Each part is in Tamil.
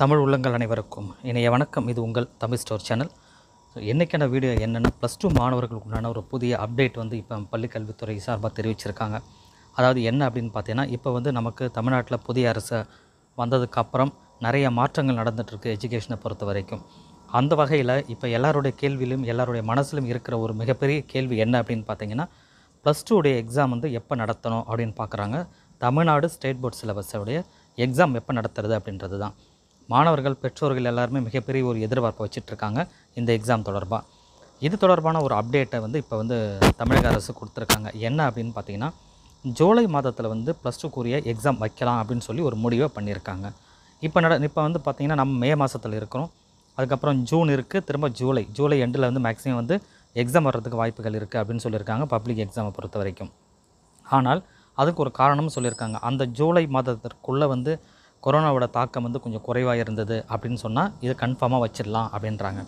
தமிழ் உள்ளங்கள் அனைவருக்கும் இணைய வணக்கம் இது உங்கள் தமிழ் ஸ்டோர் சேனல் என்றைக்கான வீடியோ என்னென்னா ப்ளஸ் டூ மாணவர்களுக்கு உண்டான ஒரு புதிய அப்டேட் வந்து இப்போ பள்ளிக்கல்வித்துறை சார்பாக தெரிவிச்சிருக்காங்க அதாவது என்ன அப்படின்னு பார்த்தீங்கன்னா இப்போ வந்து நமக்கு தமிழ்நாட்டில் புதிய அரசு வந்ததுக்கப்புறம் நிறைய மாற்றங்கள் நடந்துகிட்ருக்கு எஜுகேஷனை பொறுத்த வரைக்கும் அந்த வகையில் இப்போ எல்லாருடைய கேள்வியிலும் எல்லாருடைய மனசிலும் இருக்கிற ஒரு மிகப்பெரிய கேள்வி என்ன அப்படின்னு பார்த்தீங்கன்னா ப்ளஸ் டூடைய எக்ஸாம் வந்து எப்போ நடத்தணும் அப்படின்னு பார்க்குறாங்க தமிழ்நாடு ஸ்டேட் போர்ட் சிலபஸோடைய எக்ஸாம் எப்போ நடத்துறது அப்படின்றது தான் மாணவர்கள் பெற்றோர்கள் எல்லாருமே மிகப்பெரிய ஒரு எதிர்பார்ப்பை வச்சிட்ருக்காங்க இந்த எக்ஸாம் தொடர்பாக இது தொடர்பான ஒரு அப்டேட்டை வந்து இப்போ வந்து தமிழக அரசு கொடுத்துருக்காங்க என்ன அப்படின்னு பார்த்தீங்கன்னா ஜூலை மாதத்தில் வந்து ப்ளஸ் டூக்குரிய எக்ஸாம் வைக்கலாம் அப்படின்னு சொல்லி ஒரு முடிவை பண்ணியிருக்காங்க இப்போ நட இப்போ வந்து பார்த்திங்கன்னா நம்ம மே மாதத்தில் இருக்கிறோம் அதுக்கப்புறம் ஜூன் இருக்குது திரும்ப ஜூலை ஜூலை எண்டில் வந்து மேக்ஸிமம் வந்து எக்ஸாம் வர்றதுக்கு வாய்ப்புகள் இருக்குது அப்படின்னு சொல்லியிருக்காங்க பப்ளிக் எக்ஸாமை பொறுத்த வரைக்கும் ஆனால் அதுக்கு ஒரு காரணம்னு சொல்லியிருக்காங்க அந்த ஜூலை மாதத்திற்குள்ளே வந்து கொரோனாவோட தாக்கம் வந்து கொஞ்சம் குறைவாக இருந்தது அப்படின்னு சொன்னால் இதை கன்ஃபார்மாக வச்சிடலாம் அப்படின்றாங்க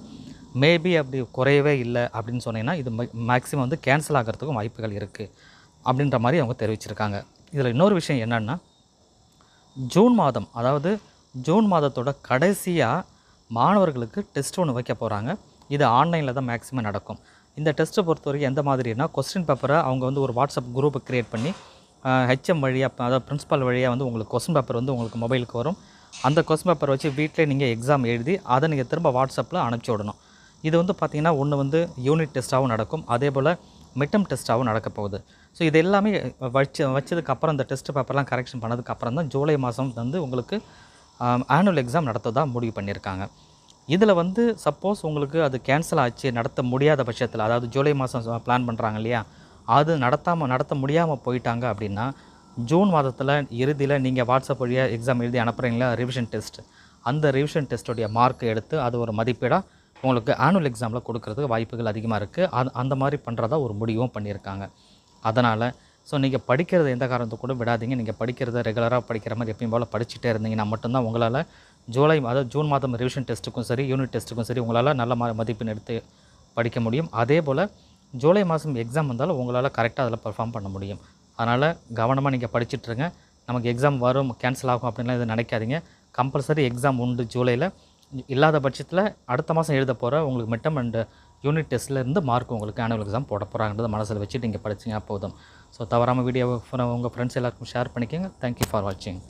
மேபி அப்படி குறையவே இல்லை அப்படின்னு சொன்னீங்கன்னா இது மேக்ஸிமம் வந்து கேன்சல் ஆகிறதுக்கும் வாய்ப்புகள் இருக்குது அப்படின்ற மாதிரி அவங்க தெரிவிச்சிருக்காங்க இதில் இன்னொரு விஷயம் என்னென்னா ஜூன் மாதம் அதாவது ஜூன் மாதத்தோட கடைசியாக மாணவர்களுக்கு டெஸ்ட் ஒன்று வைக்க போகிறாங்க இது ஆன்லைனில் தான் மேக்ஸிமம் நடக்கும் இந்த டெஸ்ட்டை பொறுத்த வரைக்கும் எந்த மாதிரினா கொஸ்டின் பேப்பரை அவங்க வந்து ஒரு வாட்ஸ்அப் குரூப்பை க்ரியேட் பண்ணி ஹெச்எம் வழியாக அதாவது ப்ரின்ஸ்பால் வழியாக வந்து உங்களுக்கு கொஸ்டின் பேப்பர் வந்து உங்களுக்கு மொபைலுக்கு வரும் அந்த கொஸ்டின் பேப்பர் வச்சு வீட்டிலே நீங்கள் எக்ஸாம் எழுதி அதை நீங்கள் திரும்ப வாட்ஸ்அப்பில் அனுப்பிச்சி விடணும் இது வந்து பார்த்திங்கன்னா ஒன்று வந்து யூனிட் டெஸ்ட்டாகவும் நடக்கும் அதே போல் மிட்டம் டெஸ்ட்டாகவும் நடக்க போகுது ஸோ இது எல்லாமே வச்சு வச்சதுக்கப்புறம் இந்த டெஸ்ட் பேப்பர்லாம் கரெக்ஷன் பண்ணதுக்கப்புறம் தான் ஜூலை மாதம் வந்து உங்களுக்கு ஆனுவல் எக்ஸாம் நடத்ததாக முடிவு பண்ணியிருக்காங்க இதில் வந்து சப்போஸ் உங்களுக்கு அது கேன்சல் ஆச்சு நடத்த முடியாத பட்சத்தில் அதாவது ஜூலை மாதம் பிளான் பண்ணுறாங்க இல்லையா அது நடத்தாமல் நடத்த முடியாமல் போயிட்டாங்க அப்படின்னா ஜூன் மாதத்தில் இறுதியில் நீங்கள் வாட்ஸ்அப் வழியாக எக்ஸாம் எழுதி அனுப்புகிறீங்களா ரிவிஷன் டெஸ்ட் அந்த ரிவிஷன் டெஸ்ட்டுடைய மார்க் எடுத்து அது ஒரு மதிப்பீடாக உங்களுக்கு ஆனுவல் எக்ஸாமில் கொடுக்கறதுக்கு வாய்ப்புகள் அதிகமாக இருக்குது அது அந்த மாதிரி பண்ணுறதா ஒரு முடிவும் பண்ணியிருக்காங்க அதனால் ஸோ நீங்கள் படிக்கிறது எந்த காரணத்தை கூட விடாதீங்க நீங்கள் படிக்கிறத ரெகுலராக படிக்கிற மாதிரி எப்பயும் போல் படிச்சுட்டே இருந்தீங்கன்னா மட்டும்தான் உங்களால் ஜூலை மாதம் ஜூன் மாதம் ரிவிஷன் டெஸ்ட்டுக்கும் சரி யூனிட் டெஸ்ட்டுக்கும் சரி உங்களால் நல்ல மதிப்பெண் எடுத்து படிக்க முடியும் அதே போல் ஜூலை மாதம் எக்ஸாம் வந்தாலும் உங்களால் கரெக்டாக அதில் பர்ஃபார்ம் பண்ண முடியும் அதனால் கவனமாக நீங்கள் படிச்சுட்ருங்க நமக்கு எக்ஸாம் வரும் கேன்சல் ஆகும் அப்படின்லாம் எதுவும் நினைக்காதீங்க கம்பல்சரி எக்ஸாம் உண்டு ஜூலையில் இல்லாத பட்சத்தில் அடுத்த மாதம் எழுத போகிற உங்களுக்கு மிட்டம் அண்டு யூனிட் டெஸ்ட்லேருந்து மார்க் உங்களுக்கு ஆனுவல் எக்ஸாம் போட போகிறாங்கன்றது மனசில் வச்சுட்டு நீங்கள் படிச்சிங்க போதும் ஸோ தவறாமல் வீடியோ உங்கள் ஃப்ரெண்ட்ஸ் எல்லாருக்கும் ஷேர் பண்ணிக்கோங்க தேங்க்யூ ஃபார் வாட்சிங்